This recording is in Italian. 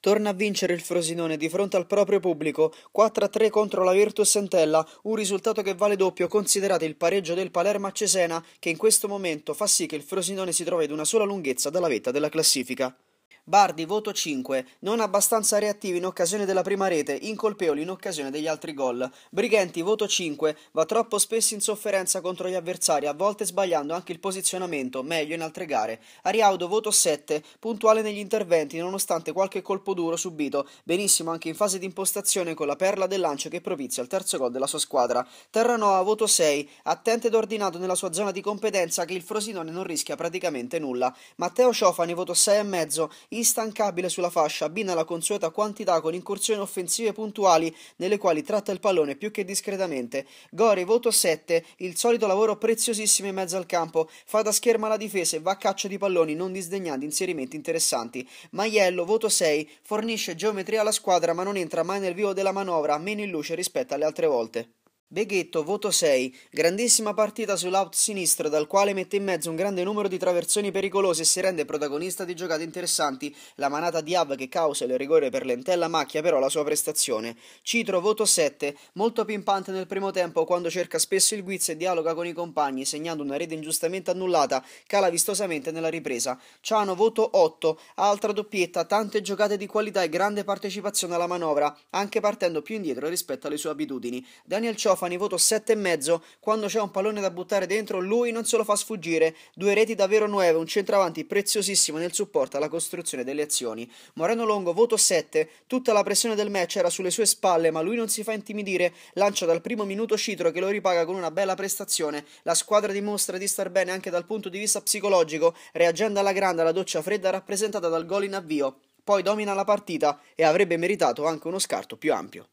Torna a vincere il Frosinone di fronte al proprio pubblico, 4-3 contro la Virtus Entella, un risultato che vale doppio considerato il pareggio del Palermo a Cesena, che in questo momento fa sì che il Frosinone si trovi ad una sola lunghezza dalla vetta della classifica. Bardi voto 5, non abbastanza reattivi in occasione della prima rete, incolpevoli in occasione degli altri gol. Brighenti voto 5, va troppo spesso in sofferenza contro gli avversari, a volte sbagliando anche il posizionamento, meglio in altre gare. Ariaudo voto 7, puntuale negli interventi nonostante qualche colpo duro subito, benissimo anche in fase di impostazione con la perla del lancio che propizia il terzo gol della sua squadra. Terranova voto 6, attento ed ordinato nella sua zona di competenza che il Frosinone non rischia praticamente nulla. Matteo Ciofani voto 6,5, Instancabile sulla fascia, abbina la consueta quantità con incursioni offensive puntuali nelle quali tratta il pallone più che discretamente. Gori voto 7, il solito lavoro preziosissimo in mezzo al campo, fa da scherma alla difesa e va a caccia di palloni non disdegnando inserimenti interessanti. Maiello voto 6, fornisce geometria alla squadra ma non entra mai nel vivo della manovra, meno in luce rispetto alle altre volte. Beghetto, voto 6. Grandissima partita sull'out sinistro, dal quale mette in mezzo un grande numero di traversioni pericolose e si rende protagonista di giocate interessanti. La manata di Av che causa il rigore per Lentella macchia però la sua prestazione. Citro, voto 7. Molto pimpante nel primo tempo, quando cerca spesso il guizzo e dialoga con i compagni, segnando una rete ingiustamente annullata, cala vistosamente nella ripresa. Ciano, voto 8. Altra doppietta, tante giocate di qualità e grande partecipazione alla manovra, anche partendo più indietro rispetto alle sue abitudini. Daniel Cioff Cofani voto 7,5, quando c'è un pallone da buttare dentro lui non se lo fa sfuggire, due reti davvero nuove, un centravanti preziosissimo nel supporto alla costruzione delle azioni. Moreno Longo voto 7, tutta la pressione del match era sulle sue spalle ma lui non si fa intimidire, lancia dal primo minuto Citro che lo ripaga con una bella prestazione, la squadra dimostra di star bene anche dal punto di vista psicologico, reagendo alla grande alla doccia fredda rappresentata dal gol in avvio poi domina la partita e avrebbe meritato anche uno scarto più ampio.